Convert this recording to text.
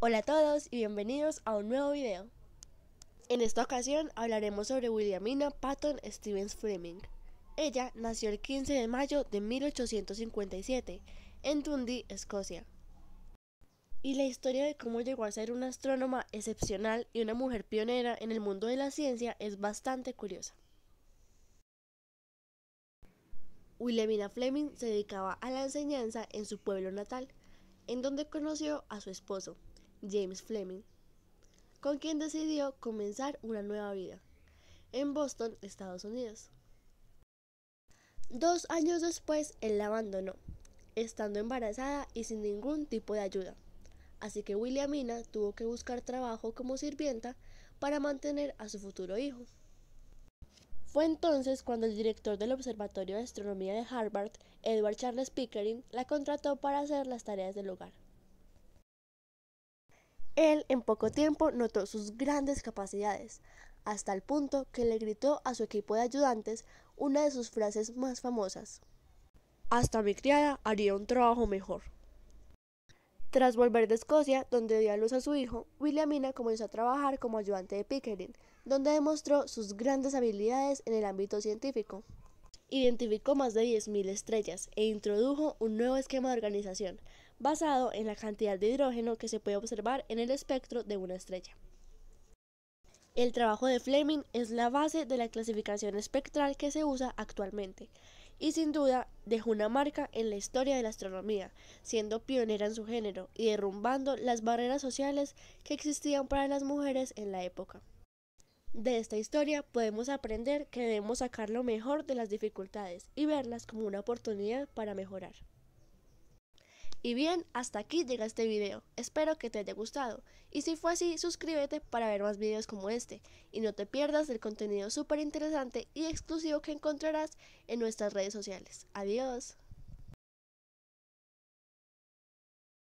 Hola a todos y bienvenidos a un nuevo video. En esta ocasión hablaremos sobre Williamina Patton Stevens Fleming. Ella nació el 15 de mayo de 1857 en Dundee, Escocia. Y la historia de cómo llegó a ser una astrónoma excepcional y una mujer pionera en el mundo de la ciencia es bastante curiosa. Williamina Fleming se dedicaba a la enseñanza en su pueblo natal, en donde conoció a su esposo, James Fleming, con quien decidió comenzar una nueva vida en Boston, Estados Unidos. Dos años después, él la abandonó, estando embarazada y sin ningún tipo de ayuda. Así que Williamina tuvo que buscar trabajo como sirvienta para mantener a su futuro hijo. Fue entonces cuando el director del Observatorio de Astronomía de Harvard, Edward Charles Pickering, la contrató para hacer las tareas del hogar. Él en poco tiempo notó sus grandes capacidades, hasta el punto que le gritó a su equipo de ayudantes una de sus frases más famosas. Hasta mi criada haría un trabajo mejor. Tras volver de Escocia, donde dio a luz a su hijo, Williamina comenzó a trabajar como ayudante de Pickering, donde demostró sus grandes habilidades en el ámbito científico. Identificó más de 10.000 estrellas e introdujo un nuevo esquema de organización, basado en la cantidad de hidrógeno que se puede observar en el espectro de una estrella. El trabajo de Fleming es la base de la clasificación espectral que se usa actualmente y sin duda dejó una marca en la historia de la astronomía, siendo pionera en su género y derrumbando las barreras sociales que existían para las mujeres en la época. De esta historia podemos aprender que debemos sacar lo mejor de las dificultades y verlas como una oportunidad para mejorar. Y bien, hasta aquí llega este video, espero que te haya gustado, y si fue así, suscríbete para ver más videos como este, y no te pierdas el contenido súper interesante y exclusivo que encontrarás en nuestras redes sociales. Adiós.